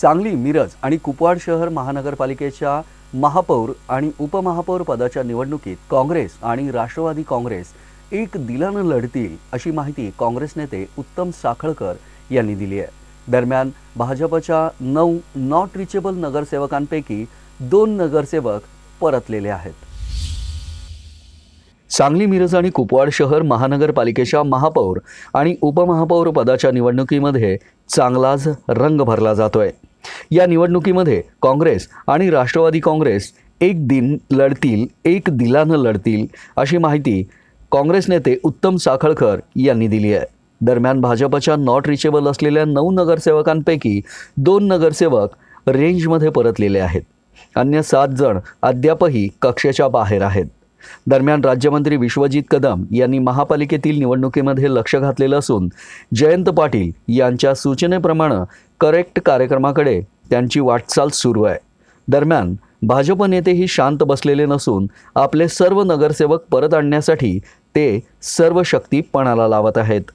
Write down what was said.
सांगली मिरज आणि कुपवाड शहर महानगरपालिकेच्या महापौर आणि उपमहापौर पदाच्या निवडणुकीत काँग्रेस आणि राष्ट्रवादी काँग्रेस एक दिलानं लढतील अशी माहिती काँग्रेस नेते उत्तम साखळकर यांनी दिली आहे दरम्यान भाजपच्या नऊ नॉट रिचेबल नगरसेवकांपैकी दोन नगरसेवक परतलेले आहेत सांगली मिरज आणि कुपवाड शहर महानगरपालिकेच्या महापौर आणि उपमहापौर पदाच्या निवडणुकीमध्ये चांगलाच रंग भरला जातोय या निवडणुकीमध्ये काँग्रेस आणि राष्ट्रवादी काँग्रेस एक दिन लढतील एक दिलानं लढतील अशी माहिती काँग्रेस नेते उत्तम साखळकर यांनी दिली आहे दरम्यान भाजपच्या नॉट रिचेबल असलेल्या नऊ नगरसेवकांपैकी दोन नगरसेवक रेंजमध्ये परतलेले आहेत अन्य सात जण अद्यापही कक्षेच्या बाहेर आहेत दरम्यान राज्यमंत्री विश्वजित कदम यांनी महापालिकेतील निवडणुकीमध्ये लक्ष घातलेलं असून जयंत पाटील यांच्या सूचनेप्रमाणे करेक्ट कार्यक्रमाकडे त्यांची वाटचाल सुरू आहे दरम्यान भाजप नेतेही शांत बसलेले नसून आपले सर्व नगरसेवक परत आणण्यासाठी ते सर्व शक्ती पणाला लावत आहेत